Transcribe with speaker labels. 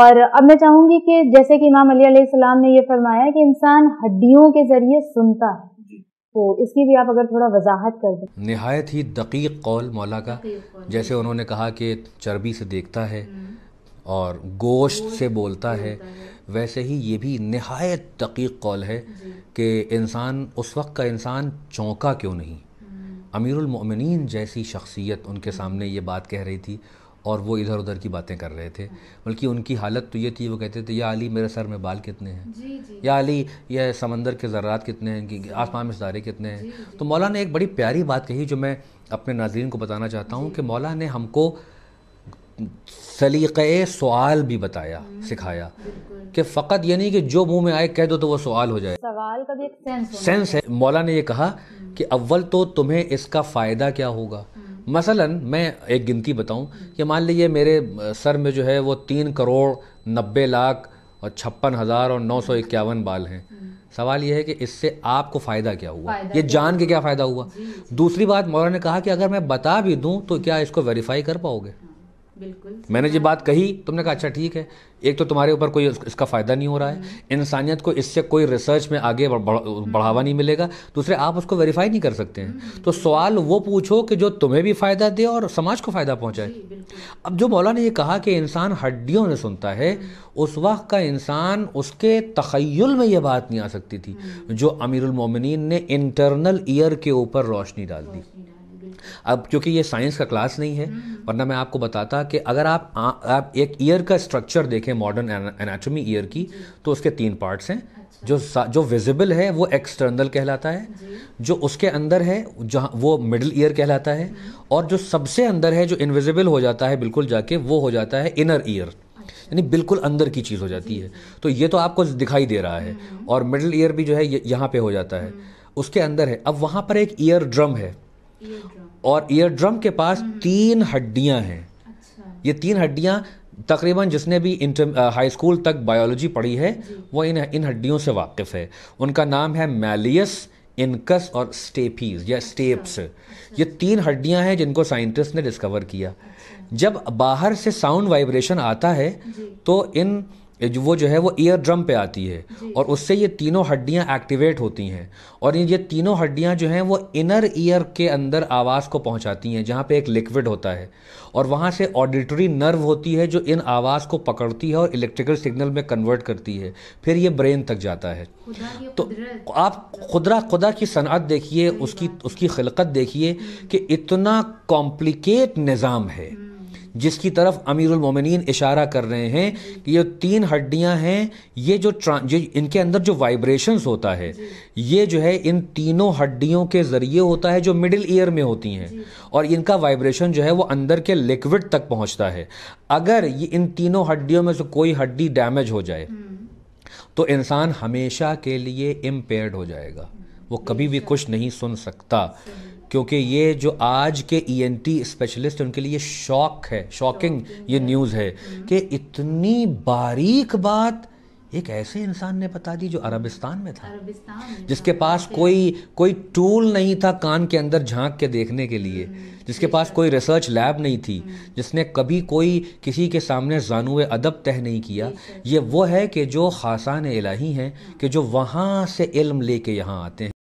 Speaker 1: और अब मैं चाहूंगी कि जैसे कि इमाम अली सलाम ने ये फरमाया कि इंसान हड्डियों के जरिए सुनता है तो इसकी भी आप अगर थोड़ा वजाहत कर दें नहायत ही दकीक कौल मौला का जैसे उन्होंने कहा कि चर्बी से देखता है हम्म। और गोश्त से बोलता है वैसे ही ये भी नहायत दकीक कौल है कि इंसान उस वक्त का इंसान चौंका क्यों नहीं हम्म। अमीरमिन जैसी शख्सियत उनके सामने ये बात कह रही थी और वो इधर उधर की बातें कर रहे थे बल्कि उनकी हालत तो ये थी वो कहते थे या अली मेरे सर में बाल कितने हैं या अली यह समंदर के ज़रात कितने हैं आसमान में सितारे कितने हैं तो मौला ने एक बड़ी प्यारी बात कही जो मैं अपने नाजरन को बताना चाहता हूँ कि मौला ने हमको सलीक़े सवाल भी बताया हम्म, सिखाया कि फ़कत ये नहीं कि जो मुंह में आए कह दो तो वो सवाल हो जाए सवाल का भी एक सेंस सेंस है मौला ने ये कहा हम्म। कि अव्वल तो तुम्हें इसका फ़ायदा क्या होगा मसलन मैं एक गिनती बताऊं कि मान लीजिए मेरे सर में जो है वो तीन करोड़ नब्बे लाख और छप्पन हज़ार और नौ सौ इक्यावन बाल हैं सवाल यह है कि इससे आपको फ़ायदा क्या हुआ ये जान के क्या फ़ायदा हुआ दूसरी बात मौरा ने कहा कि अगर मैं बता भी दूं तो क्या इसको वेरीफाई कर पाओगे हाँ। मैंने ये बात कही तुमने कहा अच्छा ठीक है एक तो तुम्हारे ऊपर कोई इसका फ़ायदा नहीं हो रहा है हम्म। इंसानियत को इससे कोई रिसर्च में आगे बढ़ावा नहीं मिलेगा दूसरे आप उसको वेरीफाई नहीं कर सकते हैं हम्म। तो सवाल वो पूछो कि जो तुम्हें भी फ़ायदा दे और समाज को फ़ायदा पहुँचाए अब जो मौला ने ये कहा कि इंसान हड्डियों ने सुनता है हम्म। उस वक्त का इंसान उसके तखयल में यह बात नहीं आ सकती थी जो अमीरमिन ने इंटरनल ईयर के ऊपर रोशनी डाल दी अब क्योंकि ये साइंस का क्लास नहीं है हम्म। वरना मैं आपको बताता कि अगर आप आ, आप एक ईयर का स्ट्रक्चर देखें मॉडर्न एनाटॉमी ईयर की तो उसके तीन पार्ट्स हैं अच्छा। जो जो विजिबल है वो एक्सटर्नल कहलाता है जो उसके अंदर है जहाँ वो मिडिल ईयर कहलाता है हम्म। और जो सबसे अंदर है जो इनविजिबल हो जाता है बिल्कुल जाके वो हो जाता है इनर ईयर अच्छा। यानी बिल्कुल अंदर की चीज़ हो जाती है तो ये तो आपको दिखाई दे रहा है हम्म। और मिडिल ईयर भी जो है यहाँ पे हो जाता है उसके अंदर है अब वहाँ पर एक ईयर ड्रम है और ईयर ड्रम के पास हम्म। तीन हड्डियां हैं अच्छा। ये तीन हड्डियां तकरीबन जिसने भी इंटर हाई स्कूल तक बायोलॉजी पढ़ी है वो इन इन हड्डियों से वाकिफ़ है उनका नाम है मैलियस इनकस और स्टेपीज या स्टेप्स अच्छा। अच्छा। ये तीन हड्डियां हैं जिनको साइंटिस्ट ने डिस्कवर किया अच्छा। जब बाहर से साउंड वाइब्रेशन आता है तो इन जो वो जो है वो ईयर ड्रम पे आती है और उससे ये तीनों हड्डियाँ एक्टिवेट होती हैं और ये तीनों हड्डियाँ जो हैं वो इनर ईयर के अंदर आवाज़ को पहुँचाती हैं जहाँ पे एक लिक्विड होता है और वहाँ से ऑडिटरी नर्व होती है जो इन आवाज़ को पकड़ती है और इलेक्ट्रिकल सिग्नल में कन्वर्ट करती है फिर ये ब्रेन तक जाता है तो आप खुदरा खुदा की तो सनअत देखिए उसकी उसकी खिलकत देखिए हम्म। कि इतना कॉम्प्लिकेट निज़ाम है हम्म। जिसकी तरफ अमीरमिन इशारा कर रहे हैं कि ये तीन हड्डियां हैं ये जो ये इनके अंदर जो वाइब्रेशंस होता है ये जो है इन तीनों हड्डियों के ज़रिए होता है जो मिडिल ईयर में होती हैं और इनका वाइब्रेशन जो है वो अंदर के लिक्विड तक पहुंचता है अगर ये इन तीनों हड्डियों में से कोई हड्डी डैमेज हो जाए हम्म। तो इंसान हमेशा के लिए इम्पेयर्ड हो जाएगा वो कभी भी कुछ नहीं सुन सकता क्योंकि ये जो आज के ईएनटी e स्पेशलिस्ट उनके लिए शॉक है शॉकिंग ये न्यूज़ है हम्म। कि इतनी बारीक बात एक ऐसे इंसान ने बता दी जो अरबिस्तान में था अरबिस्तान जिसके पास कोई कोई टूल नहीं था कान के अंदर झांक के देखने के लिए हम्म, जिसके पास कोई रिसर्च लैब नहीं थी हम्म। जिसने कभी कोई किसी के सामने जानू अदब तय नहीं किया ये वो है कि जो खासान इलाही हैं हाँ। कि जो वहाँ से इल्म लेके यहाँ आते हैं